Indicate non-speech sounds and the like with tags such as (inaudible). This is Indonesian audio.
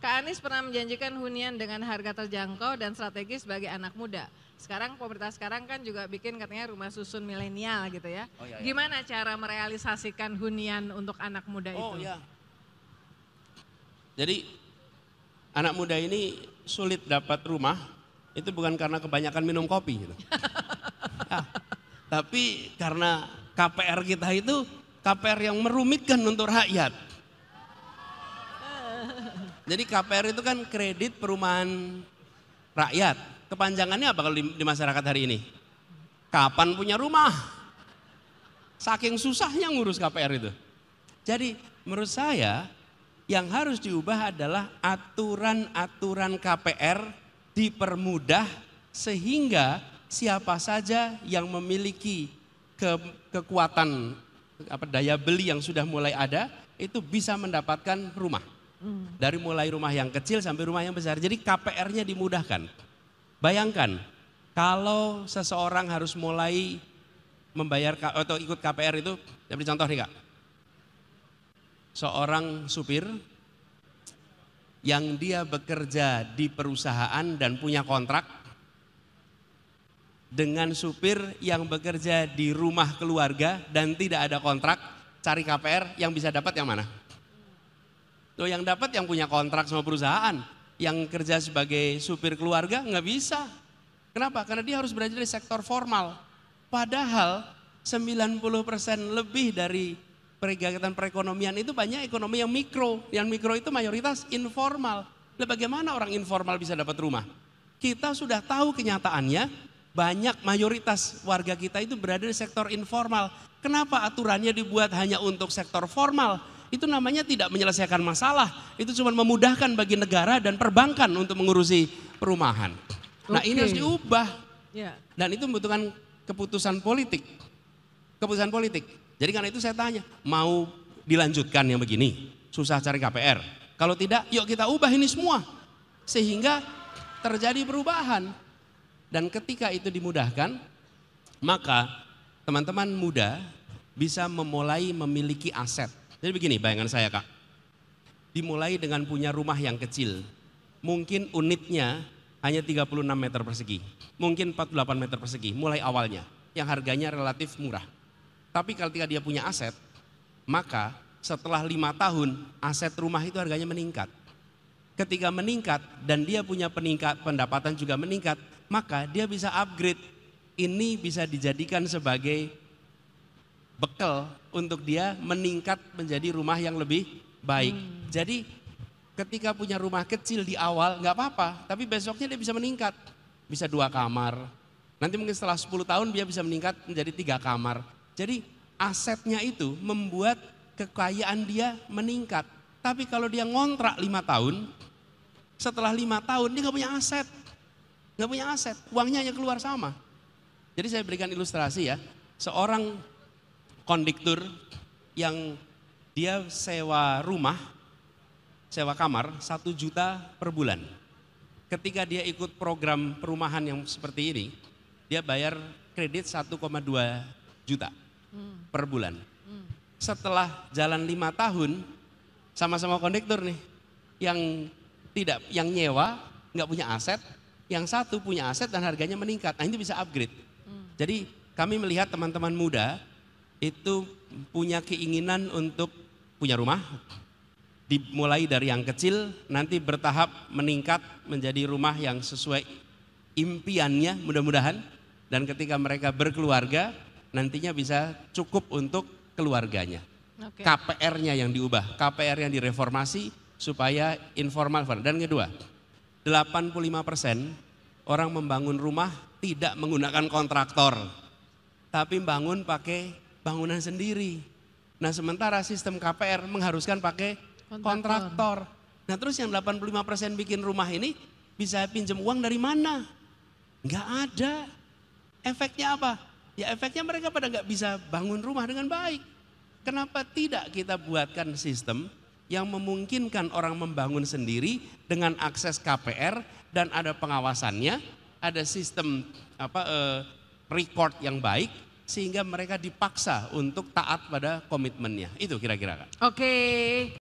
Kak Anies pernah menjanjikan hunian dengan harga terjangkau dan strategis bagi anak muda. Sekarang pemerintah sekarang kan juga bikin katanya rumah susun milenial gitu ya. Oh, iya, iya. Gimana cara merealisasikan hunian untuk anak muda oh, itu? Iya. Jadi anak muda ini sulit dapat rumah itu bukan karena kebanyakan minum kopi gitu. (laughs) Ya, tapi karena KPR kita itu KPR yang merumitkan untuk rakyat jadi KPR itu kan kredit perumahan rakyat. Kepanjangannya apa kalau di, di masyarakat hari ini? Kapan punya rumah? Saking susahnya ngurus KPR itu. Jadi menurut saya yang harus diubah adalah aturan-aturan KPR dipermudah sehingga siapa saja yang memiliki ke, kekuatan apa daya beli yang sudah mulai ada itu bisa mendapatkan rumah. Dari mulai rumah yang kecil sampai rumah yang besar. Jadi KPR-nya dimudahkan. Bayangkan kalau seseorang harus mulai membayar atau ikut KPR itu, saya beri contoh nih kak. Seorang supir yang dia bekerja di perusahaan dan punya kontrak dengan supir yang bekerja di rumah keluarga dan tidak ada kontrak, cari KPR yang bisa dapat yang mana? Loh yang dapat yang punya kontrak sama perusahaan. Yang kerja sebagai supir keluarga nggak bisa. Kenapa? Karena dia harus belajar di sektor formal. Padahal 90% lebih dari kegiatan perekonomian itu banyak ekonomi yang mikro. Yang mikro itu mayoritas informal. Lah bagaimana orang informal bisa dapat rumah? Kita sudah tahu kenyataannya, banyak mayoritas warga kita itu berada di sektor informal. Kenapa aturannya dibuat hanya untuk sektor formal? itu namanya tidak menyelesaikan masalah. Itu cuma memudahkan bagi negara dan perbankan untuk mengurusi perumahan. Okay. Nah ini harus diubah. Yeah. Dan itu membutuhkan keputusan politik. Keputusan politik. Jadi karena itu saya tanya, mau dilanjutkan yang begini? Susah cari KPR. Kalau tidak, yuk kita ubah ini semua. Sehingga terjadi perubahan. Dan ketika itu dimudahkan, maka teman-teman muda bisa memulai memiliki aset jadi begini bayangan saya kak, dimulai dengan punya rumah yang kecil, mungkin unitnya hanya 36 meter persegi, mungkin 48 meter persegi, mulai awalnya, yang harganya relatif murah. Tapi ketika dia punya aset, maka setelah lima tahun aset rumah itu harganya meningkat. Ketika meningkat dan dia punya peningkat pendapatan juga meningkat, maka dia bisa upgrade. Ini bisa dijadikan sebagai bekal untuk dia meningkat menjadi rumah yang lebih baik. Hmm. Jadi ketika punya rumah kecil di awal nggak apa-apa, tapi besoknya dia bisa meningkat. Bisa dua kamar. Nanti mungkin setelah 10 tahun dia bisa meningkat menjadi tiga kamar. Jadi asetnya itu membuat kekayaan dia meningkat. Tapi kalau dia ngontrak lima tahun, setelah lima tahun dia nggak punya aset. Nggak punya aset, uangnya hanya keluar sama. Jadi saya berikan ilustrasi ya, seorang kondiktur yang dia sewa rumah, sewa kamar satu juta per bulan. Ketika dia ikut program perumahan yang seperti ini, dia bayar kredit 1,2 juta hmm. per bulan. Hmm. Setelah jalan lima tahun, sama-sama kondektur nih, yang tidak, yang nyewa nggak punya aset, yang satu punya aset dan harganya meningkat. Nah, ini bisa upgrade. Hmm. Jadi kami melihat teman-teman muda itu punya keinginan untuk punya rumah, dimulai dari yang kecil, nanti bertahap meningkat menjadi rumah yang sesuai impiannya mudah-mudahan. Dan ketika mereka berkeluarga, nantinya bisa cukup untuk keluarganya. KPR-nya yang diubah, KPR yang direformasi supaya informal. Dan kedua, 85 persen orang membangun rumah tidak menggunakan kontraktor, tapi bangun pakai bangunan sendiri. Nah sementara sistem KPR mengharuskan pakai kontraktor. Nah terus yang 85% bikin rumah ini bisa pinjam uang dari mana? Nggak ada. Efeknya apa? Ya efeknya mereka pada nggak bisa bangun rumah dengan baik. Kenapa tidak kita buatkan sistem yang memungkinkan orang membangun sendiri dengan akses KPR dan ada pengawasannya, ada sistem apa eh, record yang baik sehingga mereka dipaksa untuk taat pada komitmennya. Itu kira-kira, Kak. Oke. Okay.